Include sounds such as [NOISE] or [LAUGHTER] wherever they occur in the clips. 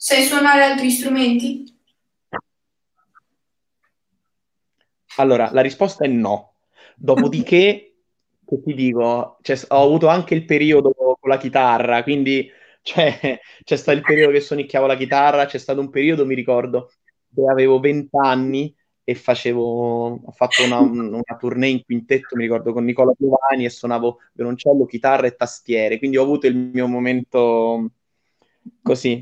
Sai suonare altri strumenti? Allora, la risposta è no. Dopodiché, [LAUGHS] che ti dico, cioè, ho avuto anche il periodo con la chitarra, quindi cioè, [LAUGHS] c'è stato il periodo che sonicchiavo la chitarra, c'è stato un periodo, mi ricordo, che avevo 20 anni e facevo, ho fatto una, una tournée in quintetto, mi ricordo, con Nicola Giovanni e suonavo violoncello, chitarra e tastiere, quindi ho avuto il mio momento così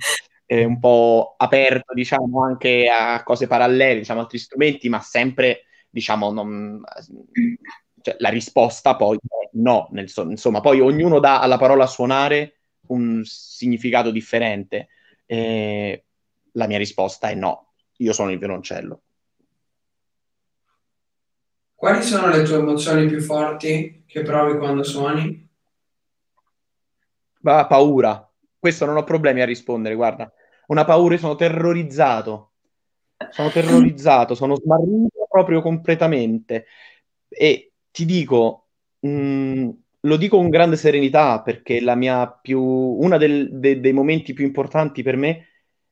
eh, un po' aperto diciamo, anche a cose parallele, diciamo, altri strumenti, ma sempre diciamo, non, cioè, la risposta poi è no. Nel, insomma, poi ognuno dà alla parola suonare un significato differente. Eh, la mia risposta è no, io sono il violoncello. Quali sono le tue emozioni più forti che provi quando suoni? Ah, paura. Questo non ho problemi a rispondere, guarda una paura, io sono terrorizzato, sono terrorizzato, sono smarrito proprio completamente. E ti dico, mh, mm, lo dico con grande serenità perché la mia più, una del, de, dei momenti più importanti per me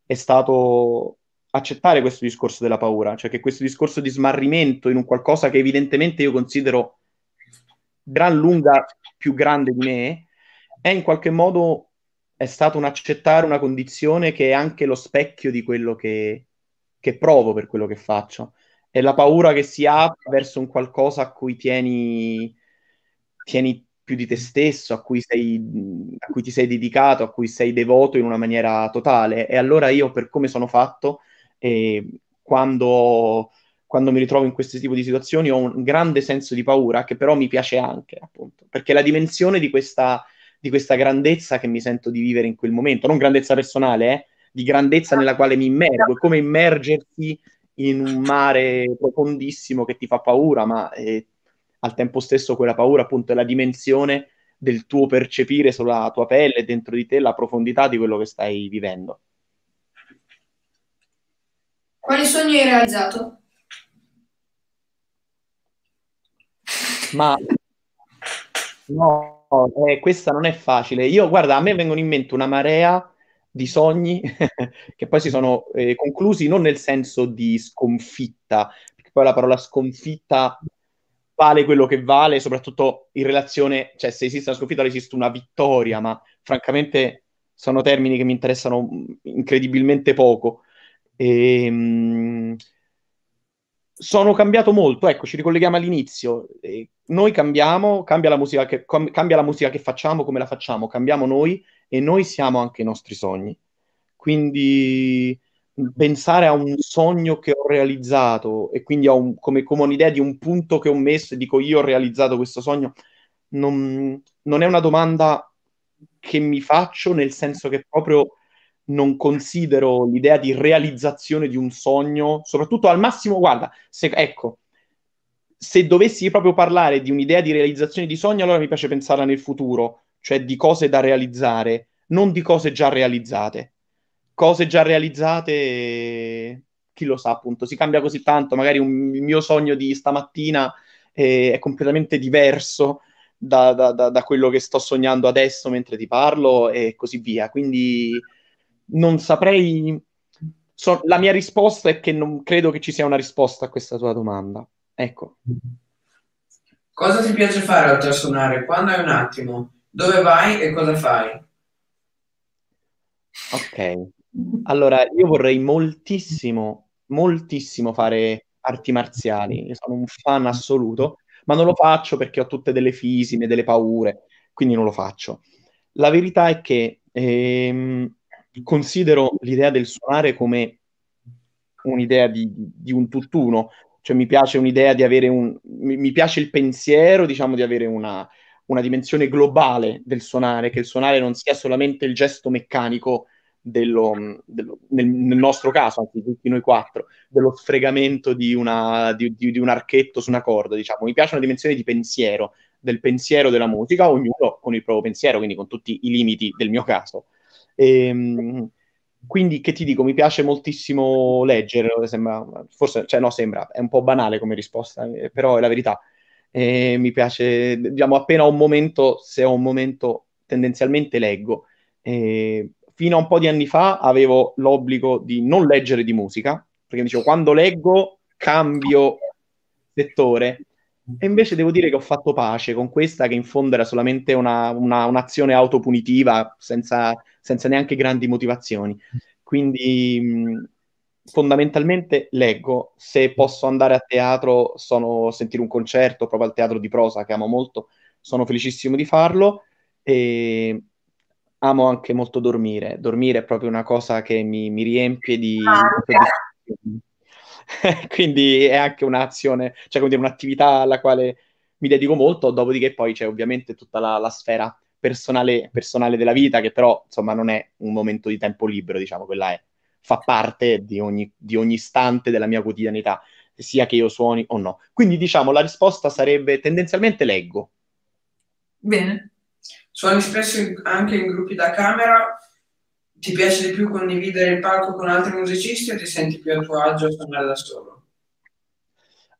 è stato accettare questo discorso della paura, cioè che questo discorso di smarrimento in un qualcosa che evidentemente io considero gran lunga più grande di me, è in qualche modo è stato un accettare una condizione che è anche lo specchio di quello che, che provo per quello che faccio. È la paura che si ha verso un qualcosa a cui tieni, tieni più di te stesso, a cui, sei, a cui ti sei dedicato, a cui sei devoto in una maniera totale. E allora io, per come sono fatto, eh, quando, quando mi ritrovo in questo tipo di situazioni ho un grande senso di paura, che però mi piace anche, appunto, perché la dimensione di questa di questa grandezza che mi sento di vivere in quel momento, non grandezza personale, eh, di grandezza nella quale mi immergo, è come immergersi in un mare profondissimo che ti fa paura, ma eh, al tempo stesso quella paura appunto è la dimensione del tuo percepire sulla tua pelle, dentro di te, la profondità di quello che stai vivendo. Quali sogni hai realizzato? Ma [LAUGHS] no, eh, questa non è facile. Io, guarda, a me vengono in mente una marea di sogni [LAUGHS] che poi si sono eh, conclusi non nel senso di sconfitta, perché poi la parola sconfitta vale quello che vale, soprattutto in relazione, cioè se esiste una sconfitta esiste una vittoria, ma francamente sono termini che mi interessano mm, incredibilmente poco. E, ehm, sono cambiato molto, ecco, ci ricolleghiamo all'inizio. noi cambiamo, cambia la, che, com- cambia la, musica che, facciamo, come la facciamo, cambiamo noi e noi siamo anche i nostri sogni. Quindi pensare a un sogno che ho realizzato e quindi un, come, come, un'idea di un punto che ho messo e dico io ho realizzato questo sogno, non, non è una domanda che mi faccio nel senso che proprio non considero l'idea di realizzazione di un sogno, soprattutto al massimo, guarda, se, ecco, se dovessi proprio parlare di un'idea di realizzazione di sogno, allora mi piace pensarla nel futuro, cioè di cose da realizzare, non di cose già realizzate. Cose già realizzate, chi lo sa appunto, si cambia così tanto, magari un, il mio sogno di stamattina eh, è completamente diverso da, da, da, da quello che sto sognando adesso mentre ti parlo e così via. Quindi non saprei... So, la mia risposta è che non credo che ci sia una risposta a questa tua domanda. Ecco. Cosa ti piace fare oltre a suonare? Quando hai un attimo? Dove vai e cosa fai? Ok. Allora, io vorrei moltissimo, moltissimo fare arti marziali. Io sono un fan assoluto, ma non lo faccio perché ho tutte delle fisime, delle paure, quindi non lo faccio. La verità è che ehm, considero l'idea del suonare come un'idea di, di un tutt'uno, cioè mi piace un'idea di avere un... mi piace il pensiero, diciamo, di avere una, una dimensione globale del suonare, che il suonare non sia solamente il gesto meccanico dello, dello, nel, nel, nostro caso, anzi tutti noi quattro, dello sfregamento di, una, di, di, di, un archetto su una corda, diciamo. Mi piace una dimensione di pensiero, del pensiero della musica, ognuno con il proprio pensiero, quindi con tutti i limiti del mio caso. E, ehm, quindi che ti dico, mi piace moltissimo leggere, sembra, forse, cioè no, sembra, è un po' banale come risposta, eh, però è la verità. E ehm, mi piace, diciamo, appena ho un momento, se ho un momento, tendenzialmente leggo. E ehm, fino a un po' di anni fa avevo l'obbligo di non leggere di musica, perché dicevo, quando leggo cambio settore, e invece devo dire che ho fatto pace con questa che in fondo era solamente una, una, un'azione autopunitiva senza, senza, neanche grandi motivazioni. Quindi fondamentalmente leggo, se posso andare a teatro, sono, sentire un concerto proprio al teatro di prosa che amo molto, sono felicissimo di farlo e amo anche molto dormire. Dormire è proprio una cosa che mi, mi riempie di... Ah, [LAUGHS] quindi è anche un'azione, cioè come dire, un'attività alla quale mi dedico molto, dopodiché poi c'è ovviamente tutta la, la sfera personale, personale, della vita, che però insomma non è un momento di tempo libero, diciamo, quella è, fa parte di ogni, di ogni istante della mia quotidianità, sia che io suoni o no. Quindi diciamo la risposta sarebbe tendenzialmente leggo. Bene. Suoni spesso in, anche in gruppi da camera ti piace di più condividere il palco con altri musicisti o ti senti più a tuo agio a suonare da solo?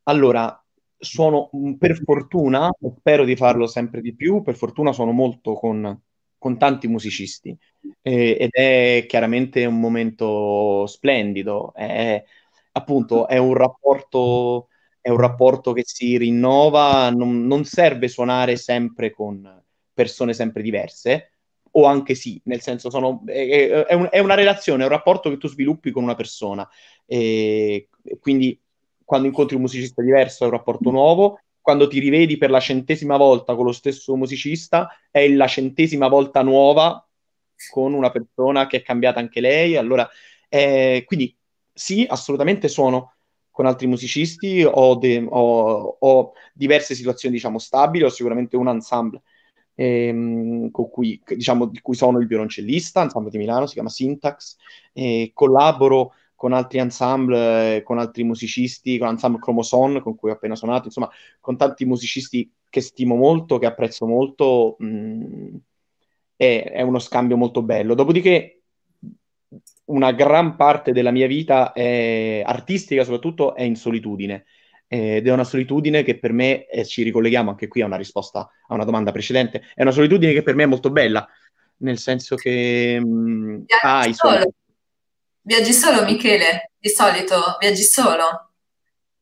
Allora, suono mm, per fortuna, spero di farlo sempre di più, per fortuna sono molto con, con tanti musicisti eh, ed è chiaramente un momento splendido, è, appunto è un rapporto, è un rapporto che si rinnova, non, non serve suonare sempre con persone sempre diverse, o anche sì, nel senso sono, è, è, un, è, una relazione, è un rapporto che tu sviluppi con una persona. E quindi quando incontri un musicista diverso è un rapporto nuovo, quando ti rivedi per la centesima volta con lo stesso musicista è la centesima volta nuova con una persona che è cambiata anche lei. Allora, eh, quindi sì, assolutamente suono con altri musicisti, ho, de- ho, ho diverse situazioni diciamo stabili, ho sicuramente un ensemble ehm, cui, diciamo, di cui sono il violoncellista, ensemble di Milano, si chiama Syntax, e collaboro con altri ensemble, eh, con altri musicisti, con l'ensemble Chromoson con cui ho appena suonato, insomma, con tanti musicisti che stimo molto, che apprezzo molto, mh, mm, è, è uno scambio molto bello. Dopodiché una gran parte della mia vita è, artistica soprattutto è in solitudine ed è una solitudine che per me, e ci ricolleghiamo anche qui a una risposta a una domanda precedente, è una solitudine che per me è molto bella, nel senso che mh, mm, viaggi, ah, solo. viaggi solo Michele, di solito viaggi solo,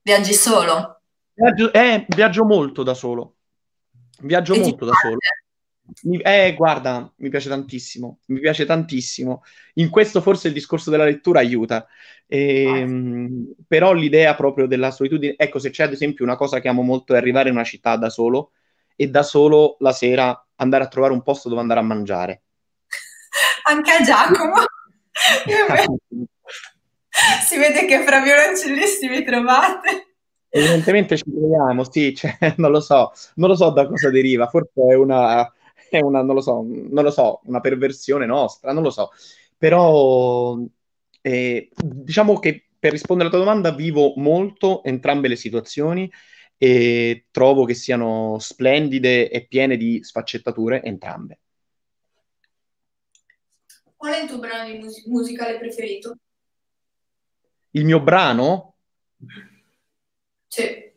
viaggi solo. Viaggio, eh, viaggio molto da solo, viaggio e molto da solo eh, guarda, mi piace tantissimo, mi piace tantissimo. In questo forse il discorso della lettura aiuta, e, ehm, ah. però l'idea proprio della solitudine, ecco se c'è ad esempio una cosa che amo molto è arrivare in una città da solo e da solo la sera andare a trovare un posto dove andare a mangiare. [LAUGHS] Anche a Giacomo. [LAUGHS] si vede che fra violoncellisti vi trovate. Evidentemente ci troviamo, sì, cioè, [LAUGHS] non lo so, non lo so da cosa deriva, forse è una è una, non lo so, non lo so, una perversione nostra, non lo so. Però eh, diciamo che per rispondere alla tua domanda vivo molto entrambe le situazioni e trovo che siano splendide e piene di sfaccettature entrambe. Qual è il tuo brano di mus- musicale preferito? Il mio brano? Sì.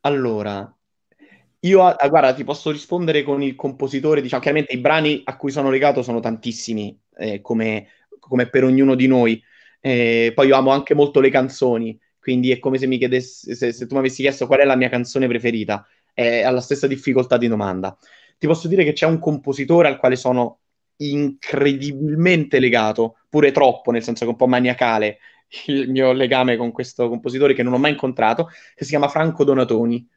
Allora, io, ah, guarda, ti posso rispondere con il compositore, diciamo, chiaramente i brani a cui sono legato sono tantissimi, eh, come, come, per ognuno di noi. Eh, poi io amo anche molto le canzoni, quindi è come se, mi chiedessi, se, se tu mi avessi chiesto qual è la mia canzone preferita, è alla stessa difficoltà di domanda. Ti posso dire che c'è un compositore al quale sono incredibilmente legato, pure troppo, nel senso che è un po' maniacale il mio legame con questo compositore che non ho mai incontrato, che si chiama Franco Donatoni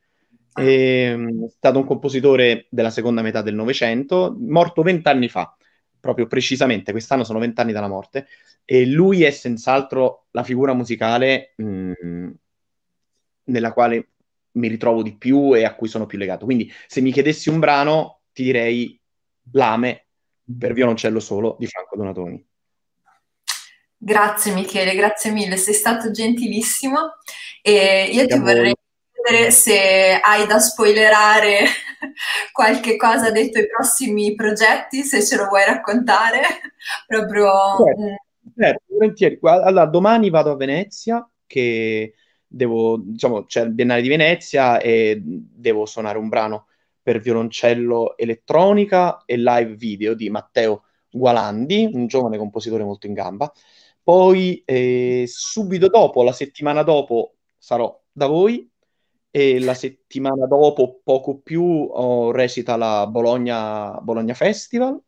Ehm, è stato un compositore della seconda metà del Novecento, morto vent'anni fa, proprio precisamente, quest'anno sono vent'anni dalla morte, e lui è senz'altro la figura musicale mh, mm, nella quale mi ritrovo di più e a cui sono più legato. Quindi se mi chiedessi un brano, ti direi Lame per violoncello solo di Franco Donatoni. Grazie Michele, grazie mille, sei stato gentilissimo e io ti vorrei chiedere se hai da spoilerare [LAUGHS] qualche cosa dei tuoi prossimi progetti, se ce lo vuoi raccontare. [LAUGHS] Proprio... Certo, certo volentieri. allora, domani vado a Venezia, che devo, diciamo, c'è il Biennale di Venezia e devo suonare un brano per violoncello elettronica e live video di Matteo Gualandi, un giovane compositore molto in gamba. Poi eh, subito dopo, la settimana dopo, sarò da voi e la settimana dopo, poco più, oh, recita la Bologna, Bologna Festival,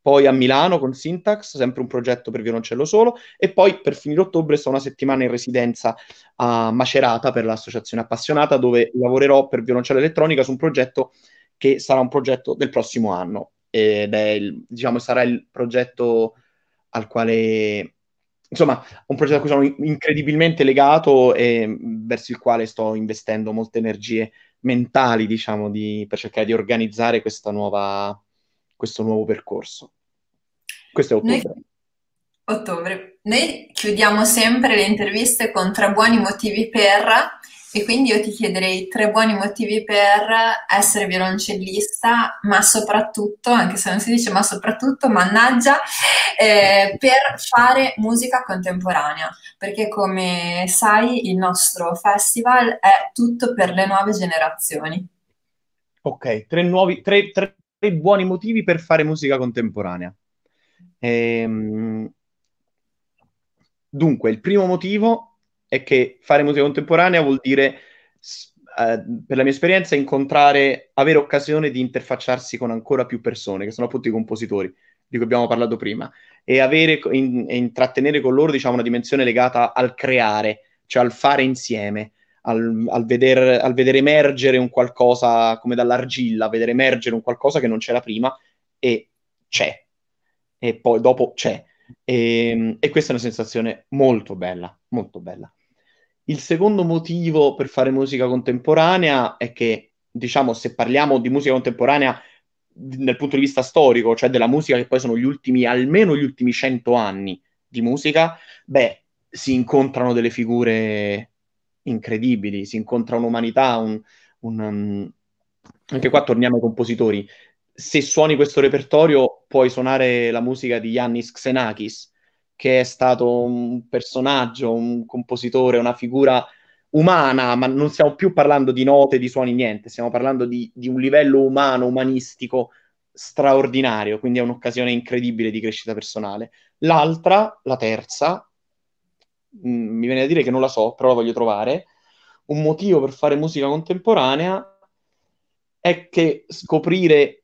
poi a Milano con Syntax, sempre un progetto per violoncello solo, e poi per finire ottobre sto una settimana in residenza a Macerata per l'associazione appassionata, dove lavorerò per violoncello elettronica su un progetto che sarà un progetto del prossimo anno, ed è il, diciamo, sarà il progetto al quale insomma, un progetto a cui sono incredibilmente legato e verso il quale sto investendo molte energie mentali, diciamo, di, per cercare di organizzare nuova, questo nuovo percorso. Questo è ottobre. Noi, ottobre. Noi chiudiamo sempre le interviste con tre buoni motivi per e quindi io ti chiederei tre buoni motivi per essere violoncellista, ma soprattutto, anche se non si dice ma soprattutto, mannaggia, eh, per fare musica contemporanea, perché come sai il nostro festival è tutto per le nuove generazioni. Ok, tre, nuovi, tre, tre, tre buoni motivi per fare musica contemporanea. Ehm... Dunque, il primo motivo è che fare musica contemporanea vuol dire, eh, per la mia esperienza, incontrare, avere occasione di interfacciarsi con ancora più persone, che sono appunto i compositori di cui abbiamo parlato prima, e avere, in, intrattenere con loro, diciamo, una dimensione legata al creare, cioè al fare insieme, al, al, veder, al vedere emergere un qualcosa come dall'argilla, vedere emergere un qualcosa che non c'era prima e c'è, e poi dopo c'è. E, ehm, e questa è una sensazione molto bella, molto bella. Il secondo motivo per fare musica contemporanea è che, diciamo, se parliamo di musica contemporanea dal punto di vista storico, cioè della musica che poi sono gli ultimi, almeno gli ultimi cento anni di musica, beh, si incontrano delle figure incredibili, si incontra un'umanità, un, un, um... anche qua torniamo ai compositori. Se suoni questo repertorio puoi suonare la musica di Yannis Xenakis, che è stato un personaggio, un compositore, una figura umana, ma non stiamo più parlando di note, di suoni, niente, stiamo parlando di, di un livello umano, umanistico straordinario, quindi è un'occasione incredibile di crescita personale. L'altra, la terza, mh, mm, mi viene da dire che non la so, però la voglio trovare, un motivo per fare musica contemporanea è che scoprire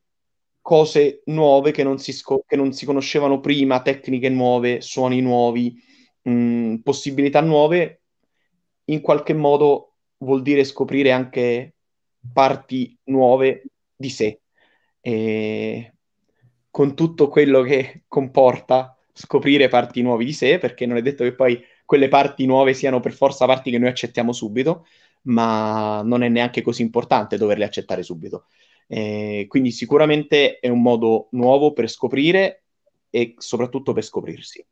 cose nuove che non si, sco- che non si conoscevano prima, tecniche nuove, suoni nuovi, mh, mm, possibilità nuove, in qualche modo vuol dire scoprire anche parti nuove di sé. E con tutto quello che comporta scoprire parti nuove di sé, perché non è detto che poi quelle parti nuove siano per forza parti che noi accettiamo subito, ma non è neanche così importante doverle accettare subito. Eh, quindi sicuramente è un modo nuovo per scoprire e soprattutto per scoprirsi.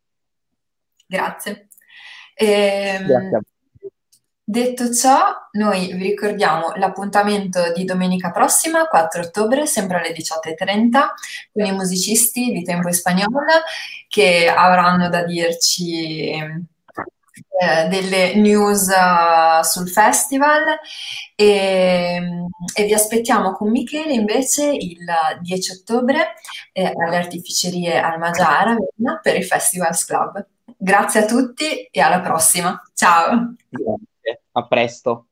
Grazie. Ehm, Grazie. Detto ciò, noi vi ricordiamo l'appuntamento di domenica prossima, 4 ottobre, sempre alle 18.30, con i musicisti di Tempo Spagnolo che avranno da dirci ehm, eh, delle news eh, sul festival e, ehm, e, vi aspettiamo con Michele invece il 10 ottobre eh, alle Artificerie Almagia a per il Festivals Club. Grazie a tutti e alla prossima. Ciao. Grazie. A presto.